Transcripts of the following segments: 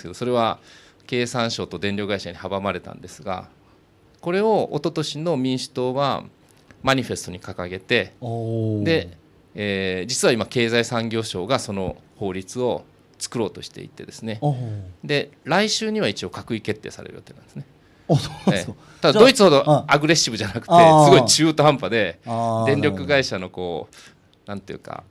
ですけどそれは経産省と電力会社に阻まれたんですがこれを一昨年の民主党はマニフェストに掲げてで、えー、実は今経済産業省がその法律を作ろうとしていてですねで来週には一応閣議決定される予定なんですね。ええ、ただドイツほどアグレッシブじゃなくてすごい中途半端で電力会社のこうなんていうか、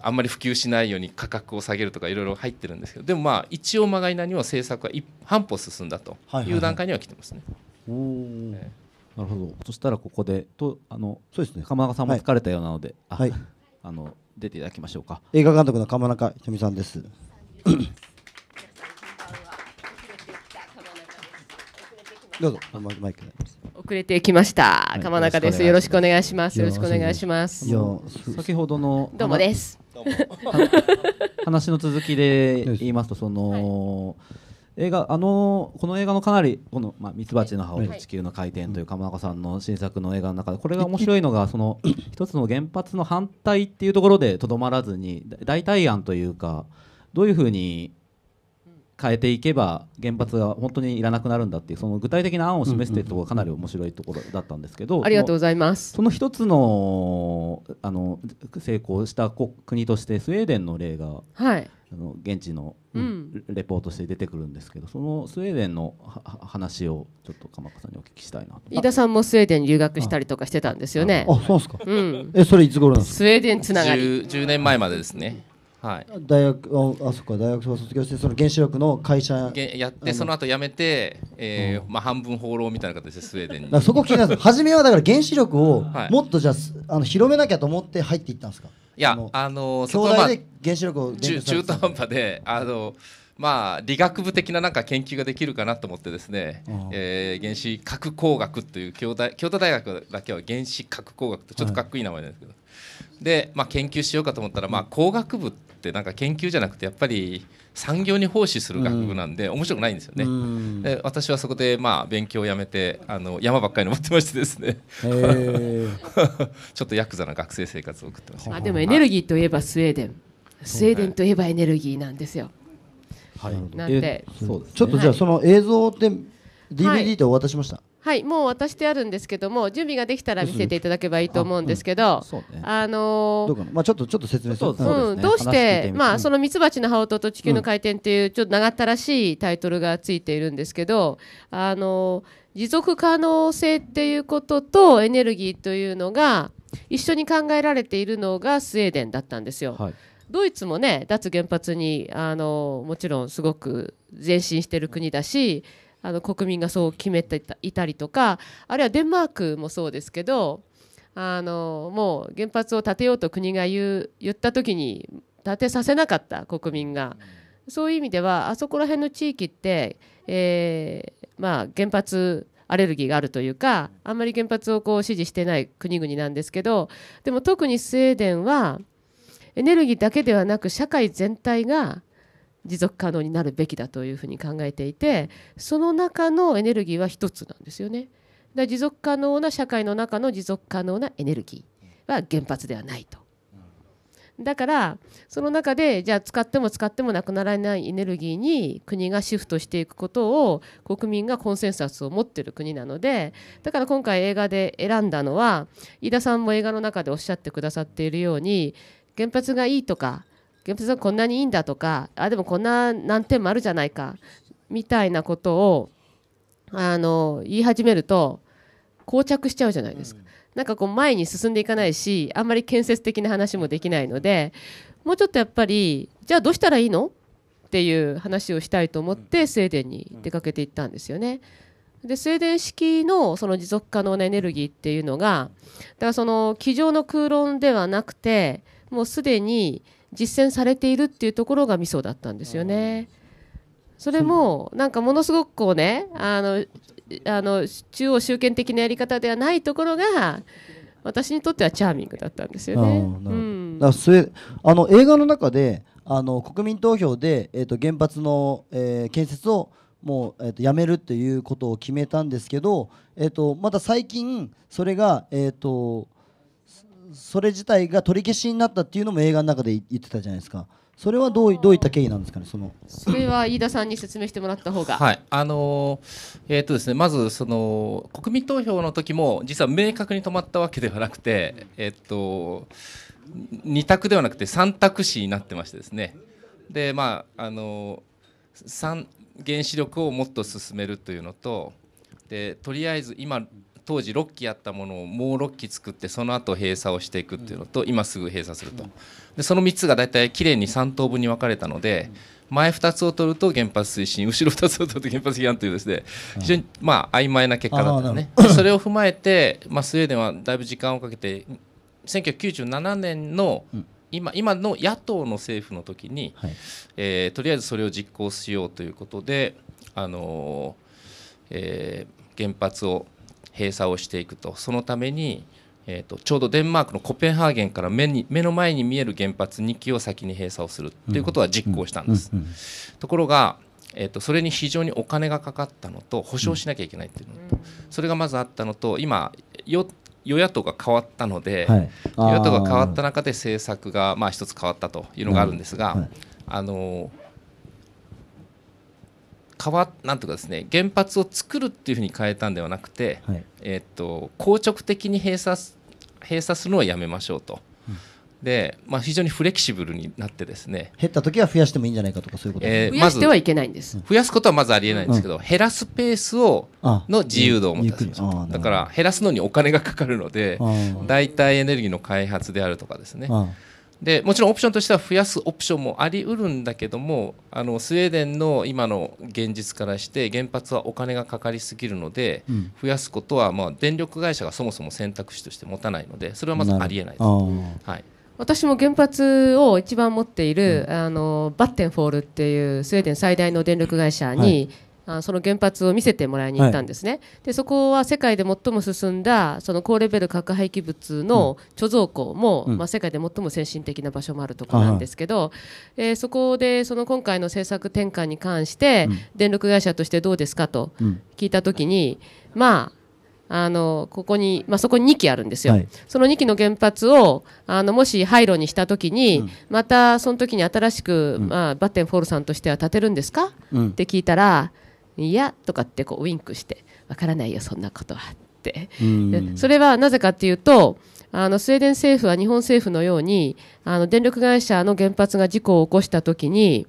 あんまり普及しないように価格を下げるとかいろいろ入ってるんですけどでもまあ一応まがいなにも政策は半歩進んだという段階には来てますね。はいはいはいえー、なるほどそしたらここでとあのそうですね鎌中さんも疲れたようなので、はい、あはい、あの出ていただきましょうか映画監督の鎌中ひとみさんです。どうぞマイクで。遅れてきました、はい、中ですよろしくお願いしますよろしくお願いします先ほどのどうもです 話の続きで言いますとその、映画あのこの映画のかなりこの、まあ「ミツバチの葉を地球の回転」という鎌中さんの新作の映画の中でこれが面白いのが その一つの原発の反対っていうところでとどまらずに代替案というかどういうふうに変えていけば原発が本当にいらなくなるんだっていうその具体的な案を示しているところがかなり面白いところだったんですけど、ありがとうございますその一つのあの成功した国としてスウェーデンの例が、はい、あの現地のレポートして出てくるんですけど、うん、そのスウェーデンの話をちょっと鎌倉さんにお聞きしたいなと飯田さんもスウェーデンに留学したりとかしてたんですよねあそうですか、うん、えそれいつ頃なんですかスウェーデンつながり 10, 10年前までですねはい、大学ああそっか大学を卒業してその原子力の会社やってその後辞めて、えー、うん、まあ、半分放浪みたいな形でスウェーデンにそこ聞きなす初めはだから原子力をもっとじゃああの広めなきゃと思って入っていったんですかいやあの兄弟で原子力を、ね、中中途半端であのまあ、理学部的ななんか研究ができるかなと思ってですね、うえ原子核工学という京大京都大学だけは原子核工学とちょっとかっこいい名前なんですけど、はいで、まあ、研究しようかと思ったら、まあ、工学部ってなんか研究じゃなくてやっぱり産業に奉仕する学部なんで、面白くないんですよね。で私はそこでまあ勉強をやめてあの山ばっかり登ってましてですね ちょっとヤクザな学生生活を送ってました。あでもエネルギーといえばスウェーデンスウェーデンといえばエネルギーなんですよ。はい、なんで、えー、ちょっとじゃあその映像って DVD でお渡しました、ははい、もう渡してあるんですけども、準備ができたら見せていただけばいいと思うんですけど、あのー、まあちょっとちょっと説明すると、うん、どうして、まあそのミツバチの羽音と地球の回転っていうちょっと長ったらしいタイトルがついているんですけど、あのー、持続可能性っていうこととエネルギーというのが一緒に考えられているのがスウェーデンだったんですよ。はいドイツもね脱原発にあのもちろんすごく前進してる国だしあの国民がそう決めていたりとかあるいはデンマークもそうですけどあのもう原発を建てようと国が言う言った時に建てさせなかった国民がそういう意味ではあそこら辺の地域って、えー、まあ、原発アレルギーがあるというかあんまり原発をこう支持してない国々なんですけどでも特にスウェーデンはエネルギーだけではなく社会全体が持続可能になるべきだというふうに考えていてその中のエネルギーは一つなんですよね。だ持続可能な社会の中の持続可能なエネルギーは原発ではないと。だからその中でじゃあ使っても使ってもなくならないエネルギーに国がシフトしていくことを国民がコンセンサスを持ってる国なのでだから今回映画で選んだのは飯田さんも映画の中でおっしゃってくださっているように原発がいいとかゲームさんこんなにいいんだとかあでもこんな難点もあるじゃないかみたいなことをあの言い始めると膠着しちゃうじゃないですか、うん、なんかこう前に進んでいかないしあんまり建設的な話もできないのでもうちょっとやっぱりじゃあどうしたらいいのっていう話をしたいと思ってスウェーデンに出かけていったんですよね。でスウェーデン式のその持続可能なエネルギーっていうのがだからその机上の空論ではなくてもうすでに実践されているっていうところがミソだったんですよね。それもなんかものすごくこうねあのあの中央集権的なやり方ではないところが私にとってはチャーミングだったんですよね。うん、だそれあの映画の中であの国民投票で、えーと、原発の、えー、建設をもう、えーと、やめるということを決めたんですけど、えーと、とまた最近それが、えー、とそれ自体が取り消しになったっていうのも映画の中で言ってたじゃないですか。それはどうどういった経緯なんですかね、そのそれは飯田さんに説明してもらった方が。はい、あのえー、っとですね、まずその国民投票の時も実は明確に止まったわけではなくて、えー、っと2択ではなくて3択肢になってましてですね。で、まああの3原子力をもっと進めるというのと、でとりあえず今当時6基あったものをもう6基作ってその後閉鎖をしていくっていうのと今すぐ閉鎖するとでその3つが大体きれいに3等分に分かれたので前2つを取ると原発推進後ろ2つを取ると原発批判というですね非常にまあ曖昧な結果だったねそれを踏まえてまあスウェーデンはだいぶ時間をかけて1997年の今今の野党の政府の時に、えとりあえずそれを実行しようということで、あのえ原発を閉鎖をしていくとそのために、えーと、ちょうどデンマークのコペンハーゲンから目に目の前に見える原発2基を先に閉鎖をするということは実行したんです。ところがえー、とそれに非常にお金がかかったのと保証しなきゃいけないっていうのと、それがまずあったのと今与野党が変わったので、与野党が変わった中で政策がまあ一つ変わったというのがあるんですが、あのわなんとかですね原発を作るっていうふうに変えたんではなくて、はい、えー、っと硬直的に閉鎖閉鎖するのはやめましょうと。で、まあ、非常にフレキシブルになってですね減った時は増やしてもいいんじゃないかとかそういうことえー、増やしてはいけないんです、増やすことはまずありえないんですけど、うん、減らすペースをの自由度を持たせまだから減らすのにお金がかかるので代替エネルギーの開発であるとかですねでもちろんオプションとしては増やすオプションもありうるんだけどもあのスウェーデンの今の現実からして原発はお金がかかりすぎるので、うん、増やすことはまあ電力会社がそもそも選択肢として持たないのでそれはまずありえないです。はい、私も原発を一番持っている、うん、あのバッテンフォールっていうスウェーデン最大の電力会社に、あその原発を見せてもらいに行ったんですね、はい、でそこは世界で最も進んだその高レベル核廃棄物の貯蔵庫も、うん、まあ、世界で最も先進的な場所もあるところなんですけど、えー、そこでその今回の政策転換に関して、電力会社としてどうですかと聞いた時に、うん、まああのここに、まあ、そこに2基あるんですよ、はい、その2基の原発をあのもし廃炉にしたときに、うん、またその時に新しく、まあ、バッテンフォールさんとしては建てるんですか、って聞いたら、「いや」とかってこうウインクして「わからないよそんなことは」って、それはなぜかっていうとあのスウェーデン政府は日本政府のようにあの電力会社の原発が事故を起こした時に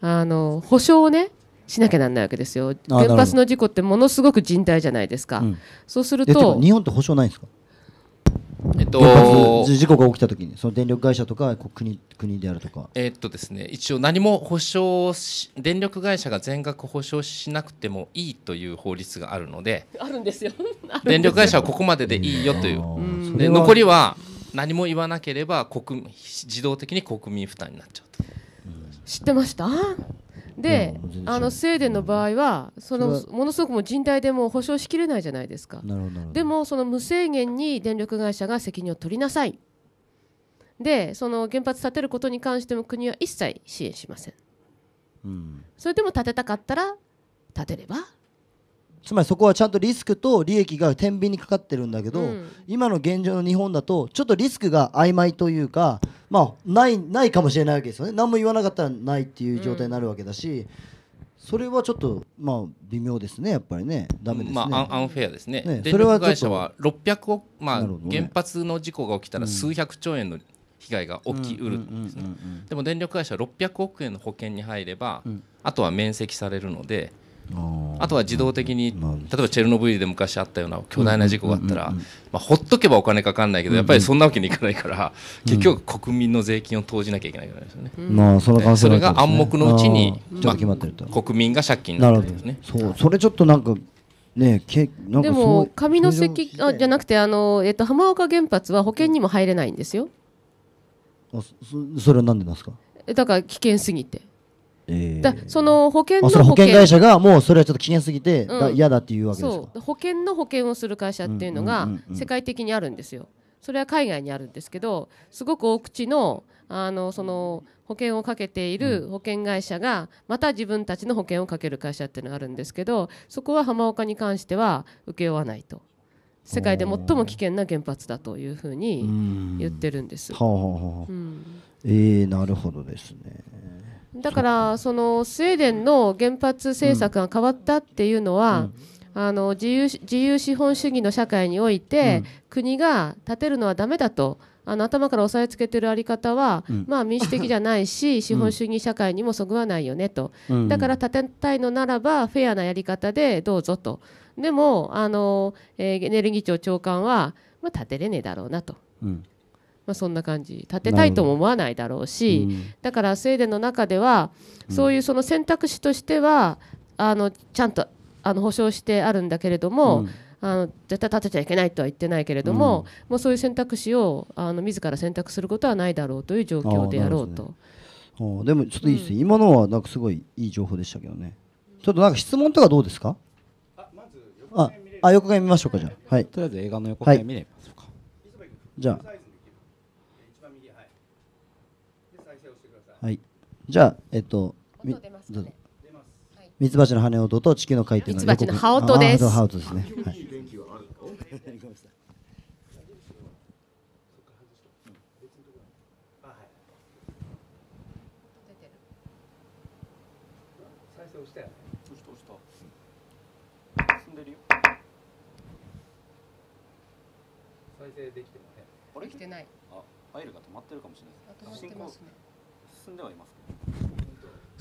あの保証をねしなきゃなんないわけですよ原発の事故ってものすごく甚大じゃないですか、うん、そうすると日本って保証ないんですかえっと、事故が起きたときに、その電力会社とか国国であるとか、えっとですね、一応、何も保証し、電力会社が全額保証しなくてもいいという法律があるので、あるんですよ 電力会社はここまででいいよという、で残りは何も言わなければ国、自動的に国民負担になっちゃうと。知ってましたで、あのスウェーデンの場合はそのものすごくも人体でも保証しきれないじゃないですかでもその無制限に電力会社が責任を取りなさいでその原発建てることに関しても国は一切支援しません、うん、それでも建てたかったら建てればつまりそこはちゃんとリスクと利益が天秤にかかってるんだけど、うん、今の現状の日本だとちょっとリスクが曖昧というか、まあ、ないないかもしれないわけですよね何も言わなかったらないっていう状態になるわけだし、うん、それはちょっと、まあ、微妙ですねやっぱりねダメですね、まあ、アンフェアですねねそれは会社は600億、まあ、ね、原発の事故が起きたら数百兆円の、被害が起きうるでも電力会社は600億円の保険に入れば、あとは免責されるのであとは自動的に、例えばチェルノブイリで昔あったような巨大な事故があったら、まあ、ほっとけばお金かかんないけど、やっぱりそんなわけにいかないから、結局、国民の税金を投じなきゃいけないですよね。それそれが暗黙のうちに、まあ、国民が借金になるわけですね。そうそれちょっとなんかねけでも上関あじゃなくてあの、えっと、浜岡原発は保険にも入れないんですよ。あそそれは何でですかだから危険すぎて。だその保険の保険会社がもうそれはちょっと危険すぎて嫌、うん、だっていうわけですか保険の保険をする会社っていうのが世界的にあるんですよ、それは海外にあるんですけどすごく大口のあのその保険をかけている保険会社がまた自分たちの保険をかける会社っていうのがあるんですけどそこは浜岡に関しては請け負わないと世界で最も危険な原発だというふうに言ってるんです。はあはあうん、えー、なるほどですね。だからそのスウェーデンの原発政策が変わったっていうのは、あの自由自由資本主義の社会において、国が建てるのはだめだと。あの頭から押さえつけてるあり方は、うん、まあ、民主的じゃないし資本主義社会にもそぐわないよねと、うん、だから建てたいのならばフェアなやり方でどうぞとでもあの、えー、エネルギー庁長官は、まあ、建てれねえだろうなと、うまあ、そんな感じ立てたいとも思わないだろうし、うん、だからスウェーデンの中ではそういうその選択肢としては、うん、あのちゃんとあの保証してあるんだけれども、うん、あの絶対立てちゃいけないとは言ってないけれども、もうそういう選択肢をあの自ら選択することはないだろうという状況でやろうと。あでもちょっといいですね、今のはなんかすごいいい情報でしたけどねちょっとなんか質問とかどうですかあまず横ああ横から見ましょうかじゃあ、はい、とりあえず映画の横から見れば、はい、じゃあじゃあえっと音出ますミツバチの羽音と地球の回転のミツバチの羽音です。羽音ですね。はい。できてない。あ、ファイルが止まってるかもしれない。進行進んではいます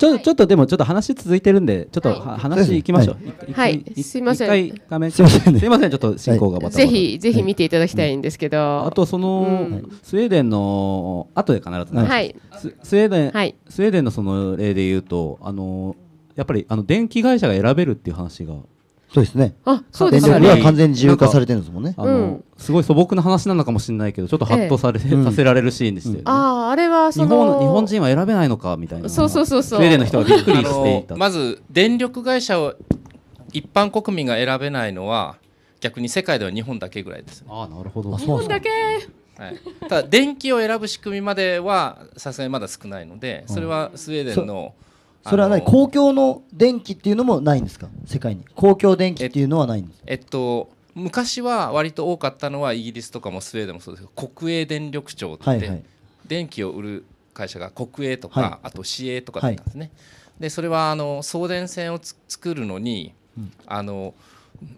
ちょ、ちょっとでもちょっと話続いてるんでちょっとは、話いきましょう。はい、すみません。画面すみません、ちょっと進行がバタぜひぜひ見ていただきたいんですけど。あとその、スウェーデンの後で必ずね。ススウェーデン、はい、スウェーデンのその例で言うとあのやっぱりあの電気会社が選べるっていう話が。そうですね。あ、そうですね。は完全に自由化されてるんですもんね。あの、すごい素朴な話なのかもしれないけど、ちょっとハッとされ、させられるシーンでしたああ、あれは日本日本人は選べないのかみたいな。そうそうそうそう。スウェーデンの人はびっくりしていた。まず電力会社を一般国民が選べないのは逆に世界では日本だけぐらいです、ね。あ、なるほど。日本だけ。はい、ただ電気を選ぶ仕組みまではさすがにまだ少ないのでそれはスウェーデンの、うんそれは何、公共の電気っていうのもないんですか世界に公共電気っていうのはないんですえっと昔は割と多かったのはイギリスとかもスウェーデンもそうですけど国営電力庁って、はいはい、電気を売る会社が国営とか、はい、あと市営とかだったんですね、はい、でそれはあの送電線を作るのに、うん、あの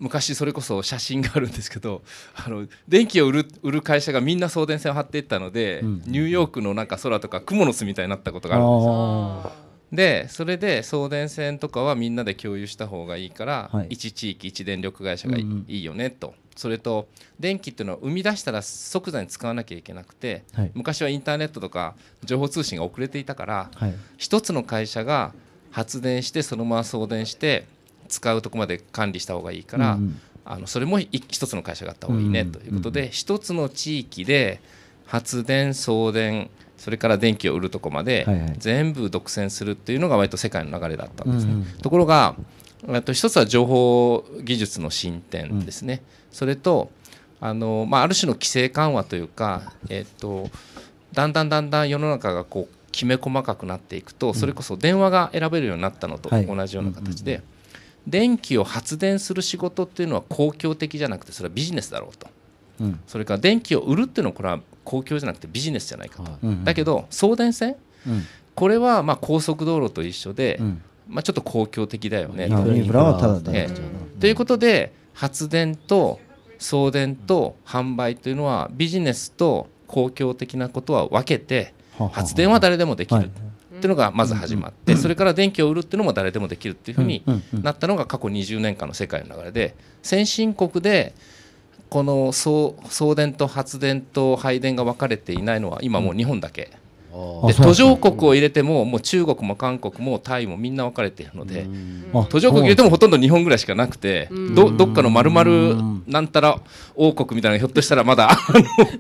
昔それこそ写真があるんですけどあの電気を売る売る会社がみんな送電線を張っていったので、うん、ニューヨークのなんか空とか雲の巣みたいになったことがあるんですよ。でそれで送電線とかはみんなで共有した方がいいから、はい、一地域一電力会社がいいよねと、うんそれと電気っていうのは生み出したら即座に使わなきゃいけなくて、はい、昔はインターネットとか情報通信が遅れていたから、はい、一つの会社が発電してそのまま送電して使うとこまで管理した方がいいから、うんうん、あのそれも一つの会社があった方がいいねということで、う一つの地域で発電送電それから電気を売るとこまで全部独占するっていうのが割と世界の流れだったんですね。うんうん、ところがと一つは情報技術の進展ですね、うん、それとあの、まあ、ある種の規制緩和というか、えっと、だんだんだんだん世の中がこうきめ細かくなっていくとそれこそ電話が選べるようになったのと同じような形で、電気を発電する仕事っていうのは公共的じゃなくてそれはビジネスだろうと、うん、それから電気を売るっていうのはこれは公共じゃなくてビジネスじゃないかと、はいだけど送電線、うん、これはまあ高速道路と一緒で、うん、まあ、ちょっと公共的だよね、インフラはただだ、ということで発電と送電と販売というのはビジネスと公共的なことは分けて発電は誰でもできる。いっていうのがまず始まって、それから電気を売るっていうのも誰でもできるっていうふうになったのが過去20年間の世界の流れで先進国でこの送電と発電と配電が分かれていないのは今もう日本だけ、うん、で途上国を入れてももう中国も韓国もタイもみんな分かれているので、途上国入れてもほとんど日本ぐらいしかなくて、どどっかのまるまるなんたら王国みたいなひょっとしたらまだ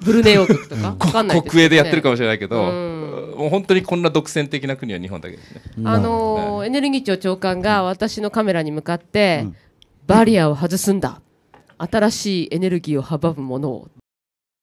ブルネ王国とかか、ね、国営でやってるかもしれないけど、もう本当にこんな独占的な国は日本だけですね。あのーエネルギー庁長官が私のカメラに向かって、バリアを外すんだ新しいエネルギーを阻むものを